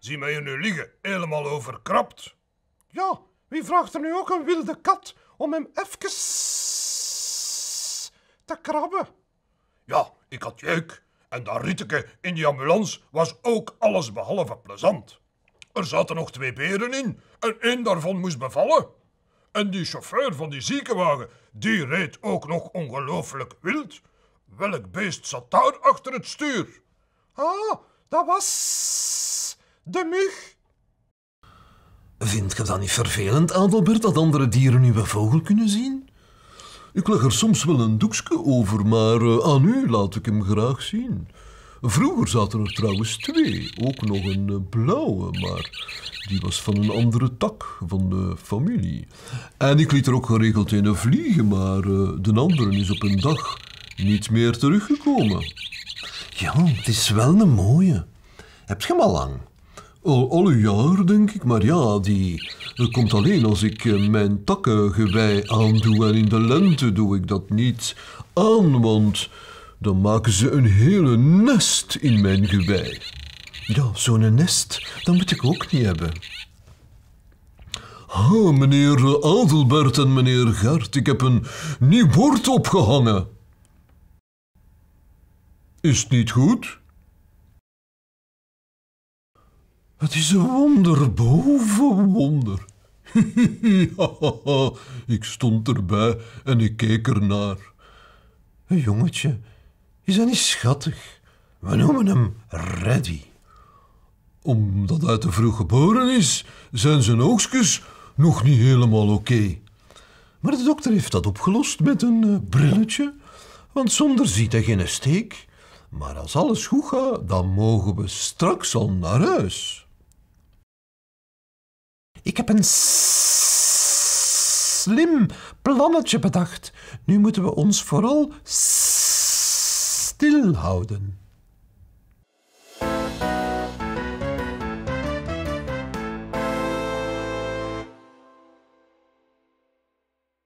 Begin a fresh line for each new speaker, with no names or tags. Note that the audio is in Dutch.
Zie mij je nu liggen, helemaal overkrapt. Ja, wie vraagt er nu ook een wilde kat om hem even te krabben? Ja, ik had jeuk. En dat ritteke in die ambulance was ook alles behalve plezant. Er zaten nog twee beren in en één daarvan moest bevallen. En die chauffeur van die ziekenwagen, die reed ook nog ongelooflijk wild. Welk beest zat daar achter het stuur? Ah, dat was de mug.
Vindt je dat niet vervelend, Adelbert, dat andere dieren uw vogel kunnen zien? Ik leg er soms wel een doekje over, maar eh, aan u laat ik hem graag zien. Vroeger zaten er trouwens twee, ook nog een eh, blauwe, maar die was van een andere tak van de familie. En ik liet er ook geregeld een vliegen, maar eh, de andere is op een dag niet meer teruggekomen. Ja, het is wel een mooie. Heb je hem al lang? Al, al jaar, denk ik, maar ja, die komt alleen als ik eh, mijn takkengewei aandoe. En in de lente doe ik dat niet aan, want dan maken ze een hele nest in mijn gewei. Ja, zo'n nest, dat moet ik ook niet hebben. Ah, meneer Adelbert en meneer Gert, ik heb een nieuw bord opgehangen. Is het niet goed? Het is een wonder boven wonder. ik stond erbij en ik keek ernaar. Een jongetje, is hij niet schattig? We noemen hem Reddy. Omdat hij te vroeg geboren is, zijn zijn oogstjes nog niet helemaal oké. Maar de dokter heeft dat opgelost met een eh, brilletje, want zonder ziet hij geen steek. Maar als alles goed gaat, dan mogen we straks al naar huis. Ik heb een slim plannetje bedacht. Nu moeten we ons vooral stilhouden.